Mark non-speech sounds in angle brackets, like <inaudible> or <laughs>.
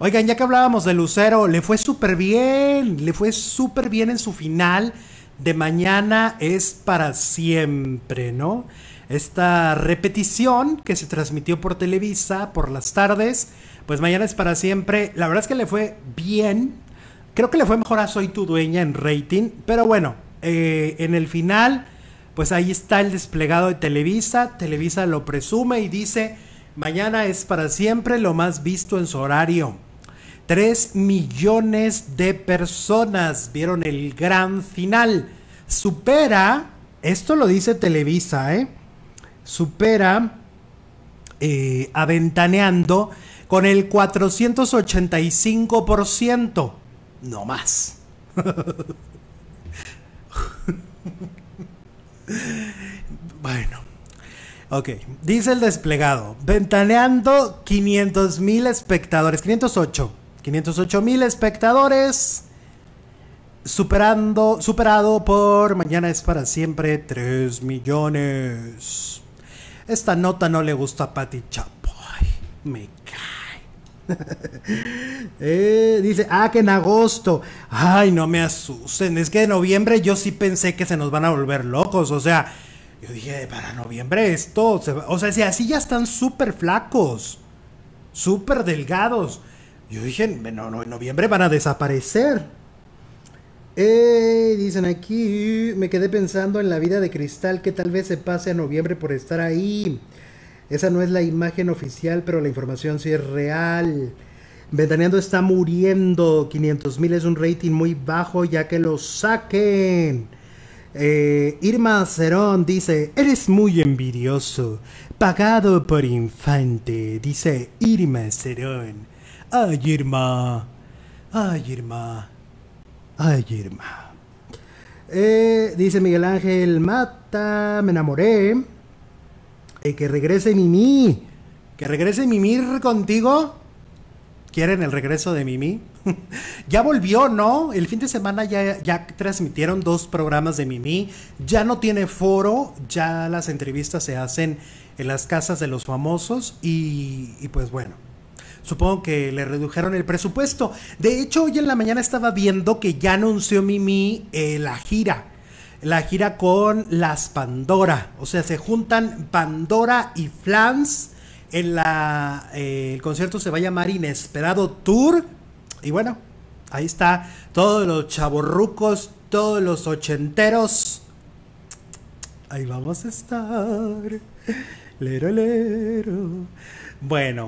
Oigan, ya que hablábamos de Lucero, le fue súper bien, le fue súper bien en su final de mañana es para siempre, ¿no? Esta repetición que se transmitió por Televisa por las tardes, pues mañana es para siempre. La verdad es que le fue bien. Creo que le fue mejor a Soy tu dueña en rating, pero bueno, eh, en el final, pues ahí está el desplegado de Televisa. Televisa lo presume y dice, mañana es para siempre lo más visto en su horario. 3 millones de personas vieron el gran final. Supera, esto lo dice Televisa, ¿eh? supera eh, aventaneando con el 485%, no más. <laughs> bueno, ok, dice el desplegado, ventaneando 500 mil espectadores, 508 508 mil espectadores. Superando, superado por Mañana es para siempre 3 millones. Esta nota no le gusta a Patty Chapoy. Me cae. <laughs> Eh, dice, ah, que en agosto. Ay, no me asusten. Es que en noviembre yo sí pensé que se nos van a volver locos. O sea, yo dije, para noviembre esto. O sea, si así ya están súper flacos. Súper delgados. Yo dije, no, en noviembre van a desaparecer. Eh, dicen aquí, me quedé pensando en la vida de Cristal que tal vez se pase a noviembre por estar ahí. Esa no es la imagen oficial, pero la información sí es real. Ventaneando está muriendo. 500 mil es un rating muy bajo ya que lo saquen. Eh, Irma Cerón dice, eres muy envidioso. Pagado por infante, dice Irma Cerón. Ay, Irma. Ay, Irma. Ay, Irma. Eh, dice Miguel Ángel Mata, me enamoré. Eh, que regrese Mimi. Que regrese Mimi contigo. ¿Quieren el regreso de Mimi? <laughs> ya volvió, ¿no? El fin de semana ya, ya transmitieron dos programas de Mimi. Ya no tiene foro, ya las entrevistas se hacen en las casas de los famosos y pues bueno Supongo que le redujeron el presupuesto. De hecho, hoy en la mañana estaba viendo que ya anunció Mimi eh, la gira. La gira con las Pandora. O sea, se juntan Pandora y Flans. Eh, el concierto se va a llamar Inesperado Tour. Y bueno, ahí está. Todos los chavorrucos todos los ochenteros. Ahí vamos a estar. Lero, lero. Bueno,